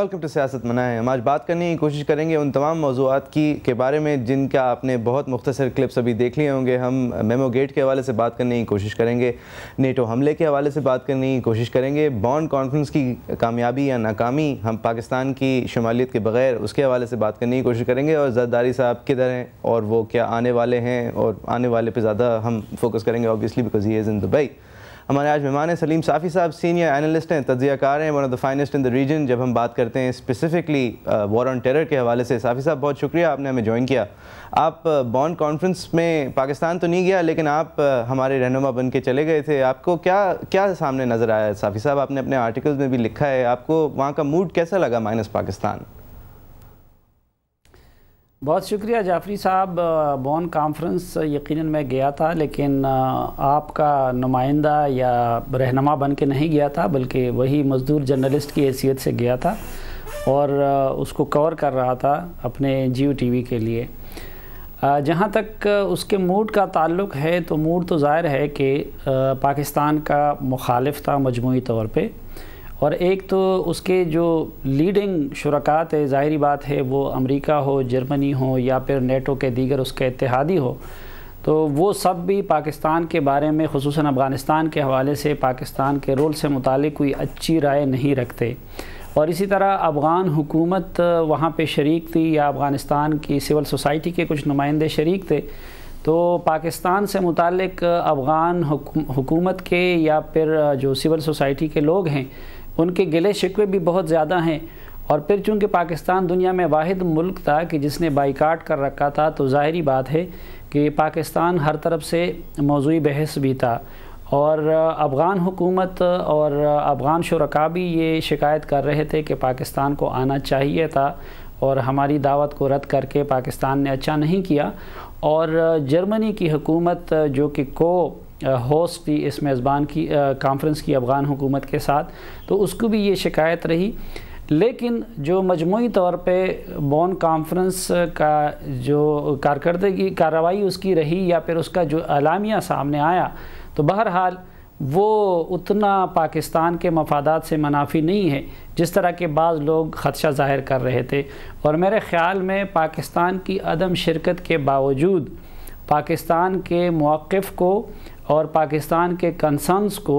welcome to सियासत मनाए हम आज बात करने की कोशिश करेंगे उन तमाम मौजूद की के बारे में जिनका आपने बहुत मुख्तर क्लिप्स अभी देख लिए होंगे हम मेमो गेट के हवाले से बात करने की कोशिश करेंगे नेटो हमले के हवाले से बात करने की कोशिश करेंगे बॉन्ड कॉन्फ्रेंस की कामयाबी या नाकामी हम पाकिस्तान की शमालियत के बगैर उसके हवाले से बात करने की कोशिश करेंगे और जरदारी साहब किधर हैं और वो क्या आने वाले हैं और आने वाले पर ज़्यादा हम फोकस करेंगे obviously because he is in Dubai हमारे आज मेहमान हैं सलीम साफ़ी साहब सीनियर एनालिस्ट हैं कार हैं one of the finest in the region जब हम बात करते हैं स्पेसिफिकली वॉर ऑन टेरर के हवाले से साफ़ी साहब बहुत शुक्रिया आपने हमें ज्वाइन किया आप बॉन्ड uh, कॉन्फ्रेंस में पाकिस्तान तो नहीं गया लेकिन आप uh, हमारे रहनुमा बन के चले गए थे आपको क्या क्या सामने नज़र आया साफ़ी साहब आपने अपने आर्टिकल्स में भी लिखा है आपको वहाँ का मूड कैसा लगा माइनस पाकिस्तान बहुत शुक्रिया जाफरी साहब बॉन कॉन्फ्रेंस यकीनन मैं गया था लेकिन आपका नुमाइंदा या रहनमा बन के नहीं गया था बल्कि वही मज़दूर जर्नलिस्ट की हैसियत से गया था और उसको कवर कर रहा था अपने जियो टीवी के लिए जहाँ तक उसके मूड का ताल्लुक है तो मूड तो ज़ाहिर है कि पाकिस्तान का मुखालिफ था मजमू तौर पर और एक तो उसके जो लीडिंग शुरात है ज़ाहरी बात है वो अमेरिका हो जर्मनी हो या फिर नेटो के दीगर उसके इतिहादी हो तो वो सब भी पाकिस्तान के बारे में खसूस अफ़गानिस्तान के हवाले से पाकिस्तान के रोल से मुतल कोई अच्छी राय नहीं रखते और इसी तरह अफ़गान हुकूमत वहाँ पर शरीक थी या अफ़गानिस्तान की सिविल सोसाइटी के कुछ नुमाइंदे शरीक थे तो पाकिस्तान से मुतल अफ़गान हुकूमत के या फिर जो सिविल सोसाइटी के लोग हैं उनके गिले शिकवे भी बहुत ज़्यादा हैं और फिर चूंकि पाकिस्तान दुनिया में वाद मुल्क था कि जिसने बाइकाट कर रखा था तो ज़ाहरी बात है कि पाकिस्तान हर तरफ से मौजू बहस भी था और अफ़गान हुकूमत और अफ़गान शुरा भी ये शिकायत कर रहे थे कि पाकिस्तान को आना चाहिए था और हमारी दावत को रद्द करके पाकिस्तान ने अच्छा नहीं किया और जर्मनी की हुकूमत जो कि को होस्ट थी इस मेज़बान की कॉन्फ्रेंस की अफ़गान हुकूमत के साथ तो उसको भी ये शिकायत रही लेकिन जो मजमू तौर पर बॉन कॉन्फ्रेंस का जो कारकर्दगी कार्रवाई उसकी रही या फिर उसका जो अलामिया सामने आया तो बहरहाल वो उतना पाकिस्तान के मफादात से मुनाफी नहीं है जिस तरह के बाज़ लोग ख़दशा ज़ाहिर कर रहे थे और मेरे ख़्याल में पाकिस्तान की अदम शिरकत के बावजूद पाकिस्तान के मौक़ को और पाकिस्तान के कंसर्नस को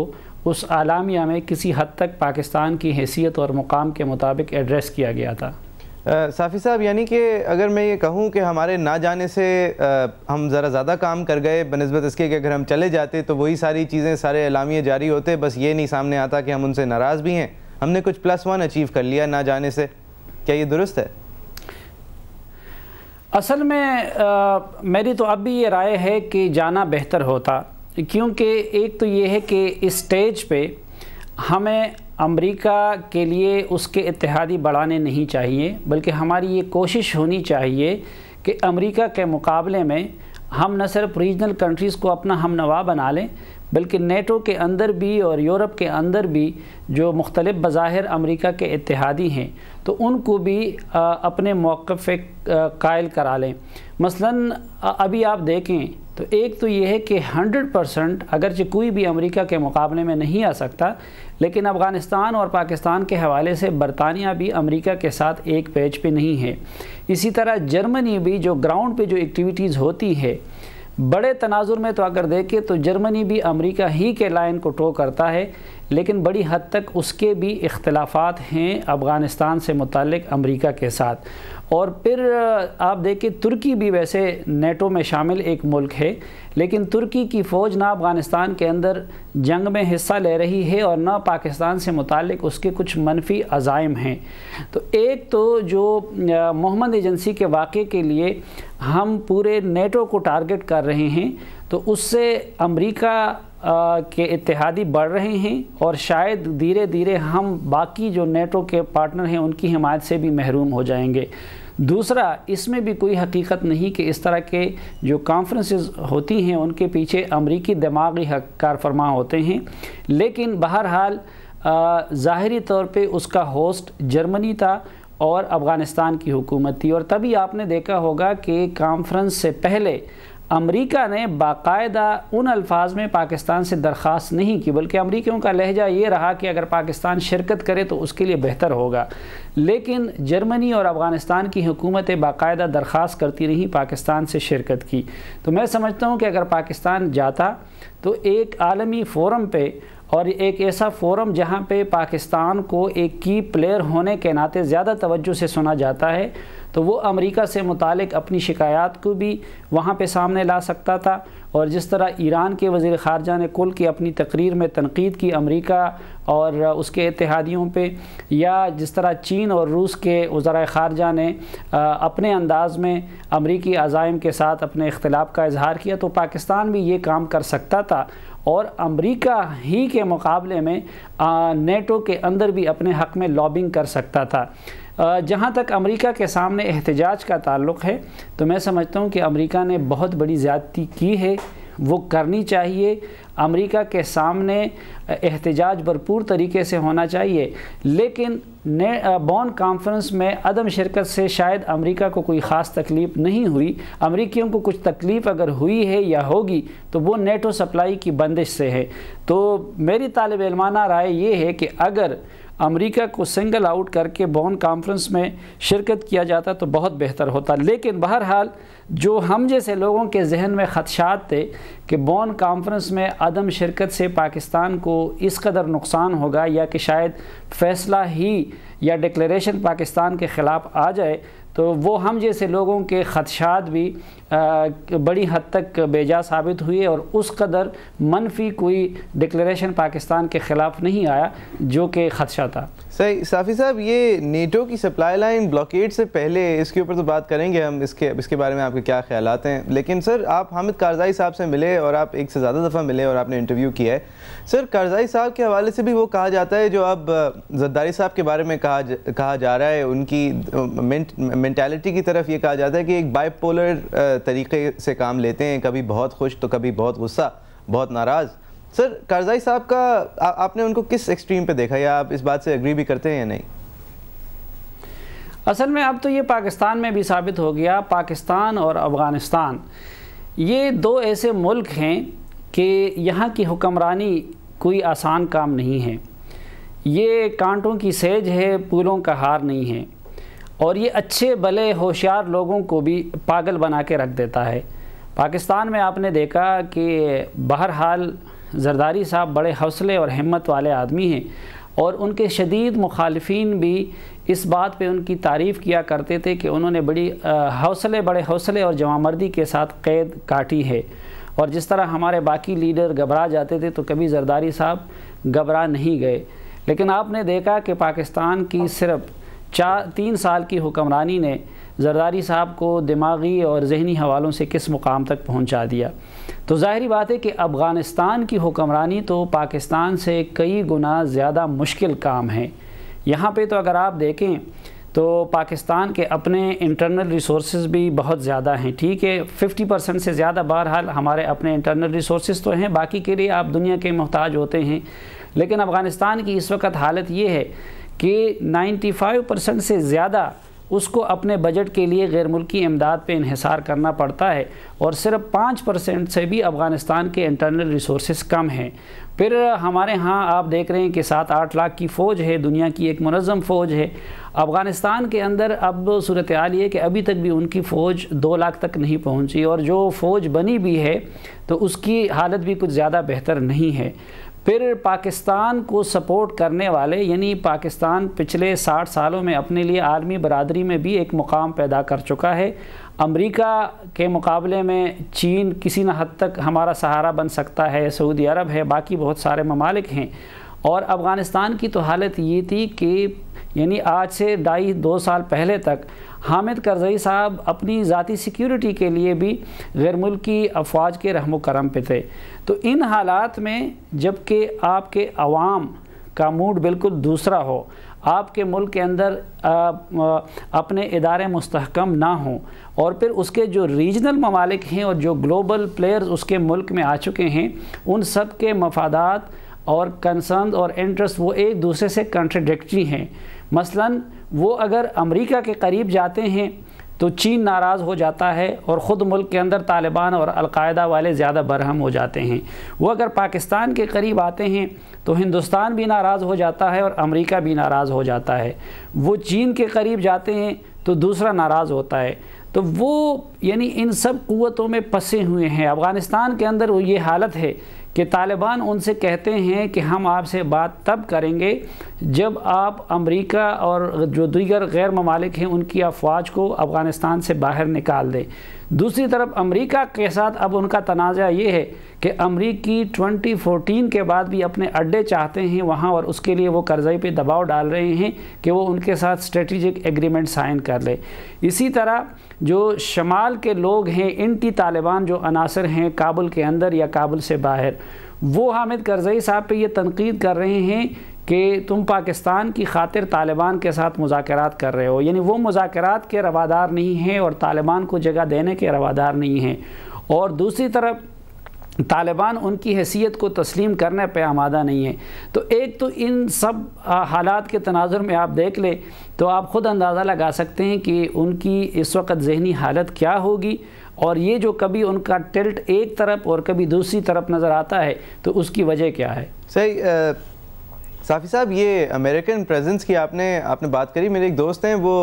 उस आलामिया में किसी हद तक पाकिस्तान की हैसियत और मुकाम के मुताबिक एड्रेस किया गया था आ, साफ़ी साहब यानी कि अगर मैं ये कहूँ कि हमारे ना जाने से आ, हम ज़रा ज़्यादा काम कर गए बनस्बत इसके कि अगर हम चले जाते तो वही सारी चीज़ें सारे अलामिया जारी होते बस ये नहीं सामने आता कि हम उनसे नाराज़ भी हैं हमने कुछ प्लस वन अचीव कर लिया ना जाने से क्या ये दुरुस्त है असल में आ, मेरी तो अब भी ये राय है कि जाना बेहतर होता क्योंकि एक तो ये है कि इस स्टेज पे हमें अमेरिका के लिए उसके इतिहादी बढ़ाने नहीं चाहिए बल्कि हमारी ये कोशिश होनी चाहिए कि अमेरिका के मुकाबले में हम न सिर्फ रीजनल कंट्रीज़ को अपना हम नवा बना लें बल्कि नेटो के अंदर भी और यूरोप के अंदर भी जो मुख्तलिफ बज़ाहिर अमेरिका के इतिहादी हैं तो उनको भी अपने मौक़ कायल करा लें मसलन अभी आप देखें तो एक तो ये है कि 100 परसेंट अगरचे कोई भी अमेरिका के मुकाबले में नहीं आ सकता लेकिन अफ़गानिस्तान और पाकिस्तान के हवाले से बरतानिया भी अमेरिका के साथ एक पेज पे नहीं है इसी तरह जर्मनी भी जो ग्राउंड पे जो एक्टिविटीज़ होती है बड़े तनाजुर में तो अगर देखें तो जर्मनी भी अमरीका ही के लाइन को टो करता है लेकिन बड़ी हद तक उसके भी इख्तलाफात हैं अफ़गानिस्तान से मुतल अमरीका के साथ और फिर आप देखिए तुर्की भी वैसे नेटो में शामिल एक मुल्क है लेकिन तुर्की की फ़ौज ना अफ़गानिस्तान के अंदर जंग में हिस्सा ले रही है और ना पाकिस्तान से मुतक उसके कुछ मनफी अज़ाइम हैं तो एक तो जो मोहम्मद एजेंसी के वाक़े के लिए हम पूरे नेटो को टारगेट कर रहे हैं तो उससे अमरीका के इतिहादी बढ़ रहे हैं और शायद धीरे धीरे हम बाकी जो नेटो के पार्टनर हैं उनकी हिमायत से भी महरूम हो जाएंगे दूसरा इसमें भी कोई हकीकत नहीं कि इस तरह के जो कॉन्फ्रेंसेस होती हैं उनके पीछे अमरीकी दिमागी कारफरमा होते हैं लेकिन बहरहाल ज़ाहरी तौर पे उसका होस्ट जर्मनी था और अफ़गानिस्तान की हुकूमत थी और तभी आपने देखा होगा कि कॉन्फ्रेंस से पहले अमरीका ने बाकायदा उन अल्फाज में पाकिस्तान से दरख्वास्त नहीं की बल्कि अमरीकियों का लहजा ये रहा कि अगर पाकिस्तान शिरकत करे तो उसके लिए बेहतर होगा लेकिन जर्मनी और अफ़गानिस्तान की हुकूमतें बाकायदा दरख्वास्त करती रहीं पाकिस्तान से शिरकत की तो मैं समझता हूँ कि अगर पाकिस्तान जाता तो एक आलमी फोरम पर और एक ऐसा फोरम जहां पे पाकिस्तान को एक की प्लेयर होने के नाते ज़्यादा तवज्जो से सुना जाता है तो वो अमेरिका से मुतक अपनी शिकायत को भी वहाँ पे सामने ला सकता था और जिस तरह ईरान के वज़ी ख़ारजा ने कुल की अपनी तकरीर में तनकीद की अमेरिका और उसके इतिहादियों पे या जिस तरह चीन और रूस के वज़रा ख़ारजा ने अपने अंदाज़ में अमरीकी अज़ाइम के साथ अपने इख्तलाफ का इजहार किया तो पाकिस्तान भी ये काम कर सकता था और अमेरिका ही के मुकाबले में नेटो के अंदर भी अपने हक़ में लॉबिंग कर सकता था जहाँ तक अमेरिका के सामने एहतजाज का ताल्लुक़ है तो मैं समझता हूँ कि अमेरिका ने बहुत बड़ी ज़्यादती की है वो करनी चाहिए अमेरिका के सामने एहतजाज भरपूर तरीके से होना चाहिए लेकिन ने बॉन कॉन्फ्रेंस में अदम शिरकत से शायद अमेरिका को कोई ख़ास तकलीफ़ नहीं हुई अमेरिकियों को कुछ तकलीफ़ अगर हुई है या होगी तो वो नेटो सप्लाई की बंदिश से है तो मेरी तालब इलमाना राय ये है कि अगर अमेरिका को सिंगल आउट करके बॉन कॉन्फ्रेंस में शिरकत किया जाता तो बहुत बेहतर होता लेकिन बहरहाल जो हम जैसे लोगों के जहन में खदशात थे कि बॉन कॉन्फ्रेंस में अदम शिरकत से पाकिस्तान को इस कदर नुकसान होगा या कि शायद फैसला ही या डिक्लेरेशन पाकिस्तान के ख़िलाफ़ आ जाए तो वो हम जैसे लोगों के खदशात भी बड़ी हद तक बेजा साबित हुई और उस कदर मनफी कोई डिक्लेरेशन पाकिस्तान के ख़िलाफ़ नहीं आया जो कि ख़दशा था सही साफ़ी साहब ये नेटो की सप्लाई लाइन ब्लॉकेट से पहले इसके ऊपर तो बात करेंगे हम इसके इसके बारे में आपके क्या ख्याल हैं लेकिन सर आप हामिद कारजाई साहब से मिले और आप एक से ज़्यादा दफ़ा मिले और आपने इंटरव्यू किया है सर कारजाई साहब के हवाले से भी वो कहा जाता है जो अब जद्दारी साहब के बारे में कहा कहा जा रहा है उनकी मैंटेलिटी की तरफ ये कहा जाता है कि एक बाईपोलर तरीके से काम लेते हैं कभी बहुत खुश तो कभी बहुत गुस्सा बहुत नाराज़ सर कारजाई साहब का आ, आपने उनको किस एक्सट्रीम पे देखा या आप इस बात से एग्री भी करते हैं या नहीं असल में अब तो ये पाकिस्तान में भी साबित हो गया पाकिस्तान और अफ़गानिस्तान ये दो ऐसे मुल्क हैं कि यहाँ की हुक्मरानी कोई आसान काम नहीं है ये कांटों की सेज है पुलों का हार नहीं है और ये अच्छे भले होशियार लोगों को भी पागल बना के रख देता है पाकिस्तान में आपने देखा कि बहरहाल जरदारी साहब बड़े हौसले और हिम्मत वाले आदमी हैं और उनके शदीद मुखालफन भी इस बात पे उनकी तारीफ़ किया करते थे कि उन्होंने बड़ी हौसले बड़े हौसले और जवामर्दी के साथ कैद काटी है और जिस तरह हमारे बाकी लीडर घबरा जाते थे तो कभी जरदारी साहब घबरा नहीं गए लेकिन आपने देखा कि पाकिस्तान की सिर्फ चार तीन साल की हुक्मरानी ने जरदारी साहब को दिमागी और जहनी हवालों से किस मुकाम तक पहुंचा दिया तो ज़ाहरी बात है कि अफ़गानिस्तान की हुक्मरानी तो पाकिस्तान से कई गुना ज़्यादा मुश्किल काम है यहाँ पे तो अगर आप देखें तो पाकिस्तान के अपने इंटरनल रिसोर्स भी बहुत ज़्यादा हैं ठीक है फिफ्टी परसेंट से ज़्यादा बहरहाल हमारे अपने इंटरनल रिसोर्स तो हैं बाकी के लिए आप दुनिया के मोहताज होते हैं लेकिन अफ़गानिस्तान की इस वक्त हालत ये है कि 95 परसेंट से ज़्यादा उसको अपने बजट के लिए गैर मुल्की इमदाद पर इहिसार करना पड़ता है और सिर्फ पाँच परसेंट से भी अफ़गानिस्तान के इंटरनल रिसोर्स कम हैं फिर हमारे यहाँ आप देख रहे हैं कि सात आठ लाख की फ़ौज है दुनिया की एक मनज़म फ़ौज है अफ़गानिस्तान के अंदर अब सूरत हाल ये कि अभी तक भी उनकी फ़ौज दो लाख तक नहीं पहुँची और जो फ़ौज बनी भी है तो उसकी हालत भी कुछ ज़्यादा बेहतर नहीं है फिर पाकिस्तान को सपोर्ट करने वाले यानी पाकिस्तान पिछले 60 सालों में अपने लिए आर्मी बरदरी में भी एक मुकाम पैदा कर चुका है अमेरिका के मुकाबले में चीन किसी न हद तक हमारा सहारा बन सकता है सऊदी अरब है बाकी बहुत सारे ममालिक हैं और अफ़गानिस्तान की तो हालत ये थी कि यानी आज से ढाई दो साल पहले तक हामिद करजई साहब अपनी ज़ाती सिक्योरिटी के लिए भी गैर मुल्की अफवाज के रहम करम पे थे तो इन हालात में जबकि आपके आवाम का मूड बिल्कुल दूसरा हो आपके मुल्क के अंदर आ, आ, अपने इदारे मुस्तकम ना हों और फिर उसके जो रीजनल ममालिक हैं और जो ग्लोबल प्लेयर्स उसके मुल्क में आ चुके हैं उन सब के मफादात और कंसर्न और इंटरेस्ट वो एक दूसरे से कंट्रडिक्टी हैं मसलन वो अगर अमेरिका के करीब जाते हैं तो चीन नाराज़ हो जाता है और ख़ुद मुल्क के अंदर तालिबान और अलकायदा वाले ज़्यादा बरहम हो जाते हैं वो अगर पाकिस्तान के करीब आते हैं तो हिंदुस्तान भी नाराज़ हो जाता है और अमेरिका भी नाराज़ हो जाता है वो चीन के करीब जाते हैं तो दूसरा नाराज़ होता है तो वो यानी इन सब क़वतों में पसे हुए हैं अफ़गानिस्तान के अंदर वो ये हालत है कि तालिबान उनसे कहते हैं कि हम आपसे बात तब करेंगे जब आप अमेरिका और जो दीगर गैर ममालिक हैं उनकी अफवाज को अफ़गानिस्तान से बाहर निकाल दें दूसरी तरफ अमेरिका के साथ अब उनका तनाज़ा ये है कि अमरीकी 2014 के बाद भी अपने अड्डे चाहते हैं वहाँ और उसके लिए वो कर्ज़े पे दबाव डाल रहे हैं कि वो उनके साथ स्ट्रेटिजिक एग्रीमेंट साइन कर ले इसी तरह जो शमाल के लोग हैं इंटी तालिबान जो अनासर हैं काबुल के अंदर या काबुल से बाहर वो हामिद करजई साहब पे ये तनकीद कर रहे हैं कि तुम पाकिस्तान की खातिर तालिबान के साथ मुजात कर रहे हो यानी वो मुजात के रवादार नहीं हैं और तालिबान को जगह देने के रवादार नहीं हैं और दूसरी तरफ तालिबान उनकी हैसियत को तस्लीम करने पर आमादा नहीं है तो एक तो इन सब हालात के तनाजर में आप देख लें तो आप ख़ुद अंदाज़ा लगा सकते हैं कि उनकी इस वक्त जहनी हालत क्या होगी और ये जो कभी उनका टिल्ट एक तरफ और कभी दूसरी तरफ नज़र आता है तो उसकी वजह क्या है सही साफ़ी साहब ये अमेरिकन प्रेजेंस की आपने आपने बात करी मेरे एक दोस्त हैं वो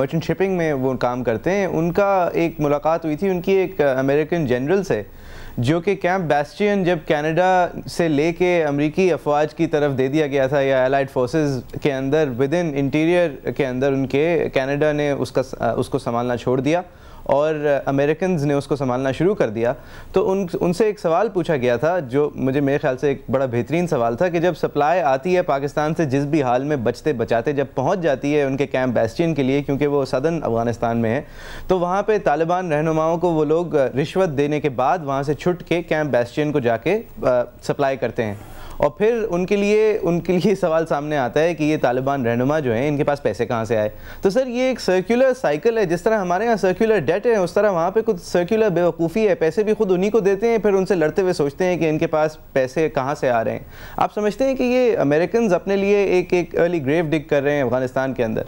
मर्चेंट शिपिंग में वो काम करते हैं उनका एक मुलाकात हुई थी उनकी एक अमेरिकन जनरल से जो कि कैंप बेस्टियन जब कनाडा से लेके अमेरिकी अफवाज की तरफ दे दिया गया था या एलाइड फोर्सेस के अंदर विद इन इंटीरियर के अंदर उनके कनाडा ने उसका उसको संभालना छोड़ दिया और अमेरिकन ने उसको संभालना शुरू कर दिया तो उन उनसे एक सवाल पूछा गया था जो मुझे मेरे ख्याल से एक बड़ा बेहतरीन सवाल था कि जब सप्लाई आती है पाकिस्तान से जिस भी हाल में बचते बचाते जब पहुँच जाती है उनके कैम्प बेस्टियन के लिए क्योंकि वो सदन अफगानिस्तान में है तो वहाँ पर तालिबान रहनुमाओं को वो लोग रिश्वत देने के बाद वहाँ से छुट के कैम्प बेस्टियन को जाके सप्लाई करते हैं और फिर उनके लिए उनके लिए सवाल सामने आता है कि ये तालिबान रहनुमा जो हैं इनके पास पैसे कहाँ से आए तो सर ये एक सर्कुलर साइकिल है जिस तरह हमारे यहाँ सर्कुलर डेट है उस तरह वहाँ पर कुछ सर्कुलर बेवकूफ़ी है पैसे भी खुद उन्हीं को देते हैं फिर उनसे लड़ते हुए सोचते हैं कि इनके पास पैसे कहाँ से आ रहे हैं आप समझते हैं कि ये अमेरिकन अपने लिए एक एक अर्ली ग्रेव डिग कर रहे हैं अफगानिस्तान के अंदर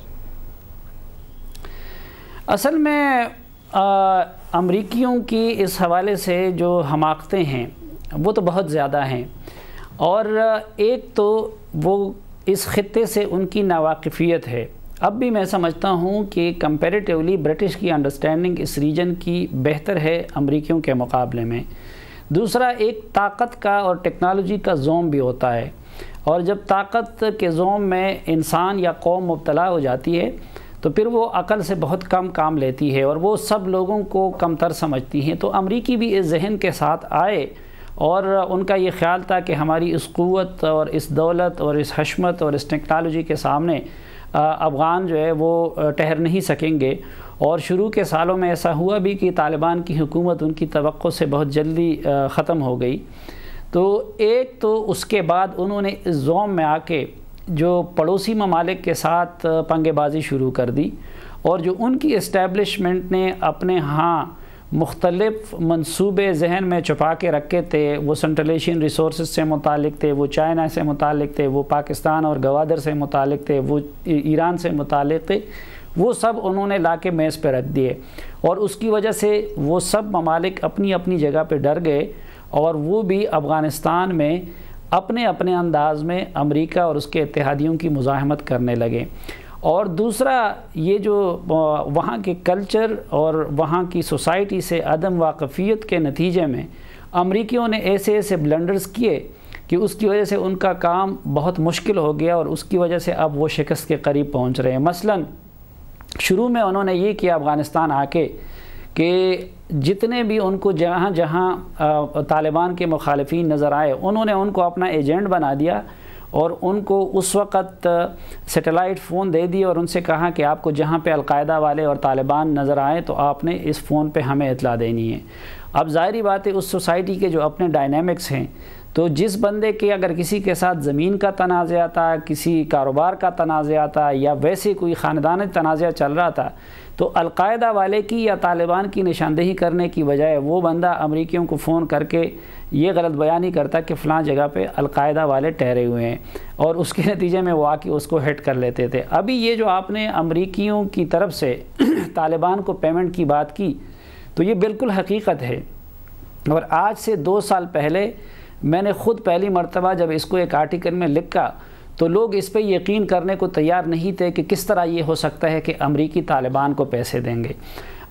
असल में अमरीकियों की इस हवाले से जो हमाकतें हैं वो तो बहुत ज़्यादा हैं और एक तो वो इस ख़त्े से उनकी नावाकफ़ियत है अब भी मैं समझता हूँ कि कंपेरेटिवली ब्रिटिश की अंडरस्टैंडिंग इस रीजन की बेहतर है अमरीकियों के मुकाबले में दूसरा एक ताकत का और टेक्नोलॉजी का जोम भी होता है और जब ताकत के जोम में इंसान या कौम मुबतला हो जाती है तो फिर वो अकल से बहुत कम काम लेती है और वो सब लोगों को कमतर समझती हैं तो अमरीकी भी इस जहन के साथ आए और उनका ये ख्याल था कि हमारी इस क़वत और इस दौलत और इस हशमत और इस टेक्नोलॉजी के सामने अफ़गान जो है वो ठहर नहीं सकेंगे और शुरू के सालों में ऐसा हुआ भी कि तालिबान की हुकूमत उनकी तो से बहुत जल्दी ख़त्म हो गई तो एक तो उसके बाद उन्होंने इस जोम में आके जो पड़ोसी ममालिक के साथ पंगेबाजी शुरू कर दी और जो उनकी इस्टेबलिशमेंट ने अपने हाँ मुख्तलफ़ मनसूबे जहन में छुपा के रखे थे वो सेंट्रल एशियन रिसोर्स से मुतक थे वो चाइना से मुतल थे वो पाकिस्तान और गवादर से मुतल थे वो ईरान से मुतल थे वो सब उन्होंने ला के मेज़ पर रख दिए और उसकी वजह से वो सब ममालिक अपनी अपनी जगह पर डर गए और वो भी अफ़गानिस्तान में अपने अपने अंदाज़ में अमरीका और उसके इतिहादियों की मुजाहमत करने लगे और दूसरा ये जो वहाँ के कल्चर और वहाँ की सोसाइटी से अदम वाकफ़ियत के नतीजे में अमरीकियों ने ऐसे ऐसे ब्लंडर्स किए कि उसकी वजह से उनका काम बहुत मुश्किल हो गया और उसकी वजह से अब वो शिकस्त के करीब पहुँच रहे हैं मसलन शुरू में उन्होंने ये किया अफ़गानिस्तान आके कि जितने भी उनको जहाँ जहाँ तालिबान के मुखालफी नज़र आए उन्होंने उनको अपना एजेंट बना दिया और उनको उस वक़्त सेटेलाइट फ़ोन दे दिए और उनसे कहा कि आपको जहाँ पे अलकायदा वाले और तालिबान नज़र आए तो आपने इस फ़ोन पे हमें इतला देनी है अब ज़ाहरी बात है उस सोसाइटी के जो अपने डायनेमिक्स हैं तो जिस बंदे के अगर किसी के साथ ज़मीन का तनाज़ आता है किसी कारोबार का तनाज़ आता है या वैसे कोई ख़ानदान तनाज़ चल रहा था तो अलकायदा वाले की या तालिबान की निशानदेही करने की बजाय वो बंदा अमरीकियों को फ़ोन करके ये गलत बयान ही करता कि फ़लाँ जगह पे अलकायदा वाले ठहरे हुए हैं और उसके नतीजे में वो आके उसको हिट कर लेते थे अभी ये जो आपने अमरीकियों की तरफ से तालिबान को पेमेंट की बात की तो ये बिल्कुल हकीकत है और आज से दो साल पहले मैंने ख़ुद पहली मरतबा जब इसको एक आर्टिकल में लिखा तो लोग इस पर यकीन करने को तैयार नहीं थे कि किस तरह ये हो सकता है कि अमरीकी तालिबान को पैसे देंगे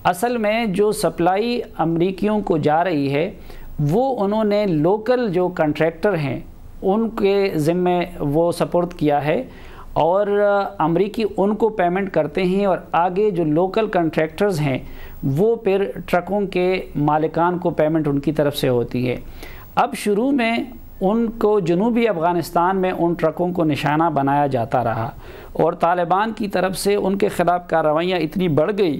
असल में जो सप्लाई अमरीकियों को जा रही है वो उन्होंने लोकल जो कंट्रैक्टर हैं उनके ज़िम्मे वो सपोर्ट किया है और अमरीकी उनको पेमेंट करते हैं और आगे जो लोकल कंट्रैक्टर्स हैं वो फिर ट्रकों के मालिकान को पेमेंट उनकी तरफ से होती है अब शुरू में उनको जनूबी अफ़गानिस्तान में उन ट्रकों को निशाना बनाया जाता रहा और तालिबान की तरफ से उनके ख़िलाफ़ कार्रवाइयाँ इतनी बढ़ गई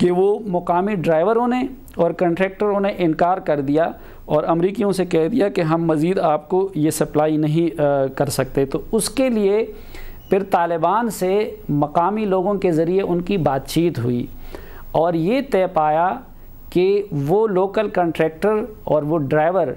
कि वो मुकामी ड्राइवरों ने और कंट्रैक्टरों ने इनकार कर दिया और अमरीकियों से कह दिया कि हम मज़ीद आपको ये सप्लाई नहीं आ, कर सकते तो उसके लिए फिर तालिबान से मकामी लोगों के ज़रिए उनकी बातचीत हुई और ये तय पाया कि वो लोकल कंट्रैक्टर और वो ड्राइवर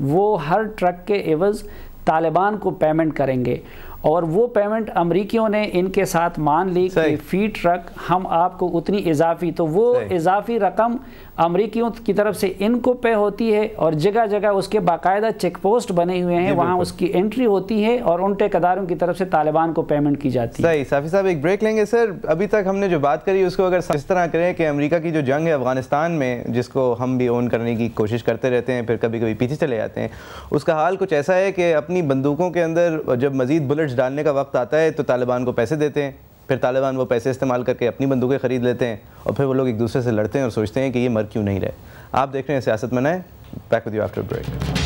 वो हर ट्रक के एवज़ तालिबान को पेमेंट करेंगे और वो पेमेंट अमरीकियों ने इनके साथ मान ली कि फ़ी ट्रक हम आपको उतनी इजाफी तो वो इजाफी रकम अमरीकियों की तरफ से इनको पे होती है और जगह जगह उसके बाकायदा चेक पोस्ट बने हुए हैं वहाँ उसकी एंट्री होती है और उन ठेकेदारों की तरफ से तालिबान को पेमेंट की जाती है सही साफी साहब एक ब्रेक लेंगे सर अभी तक हमने जो बात करी उसको अगर इस तरह करें कि अमरीका की जो जंग है अफगानिस्तान में जिसको हम भी ओन करने की कोशिश करते रहते हैं फिर कभी कभी पीछे चले जाते हैं उसका हाल कुछ ऐसा है कि अपनी बंदूकों के अंदर जब मज़ीद बुलेट्स डालने का वक्त आता है तो तालिबान को पैसे देते हैं फिर तालिबान वो पैसे इस्तेमाल करके अपनी बंदूकें ख़रीद लेते हैं और फिर वो लोग एक दूसरे से लड़ते हैं और सोचते हैं कि ये मर क्यों नहीं रहे आप देख रहे हैं सियासत में नए back with you after break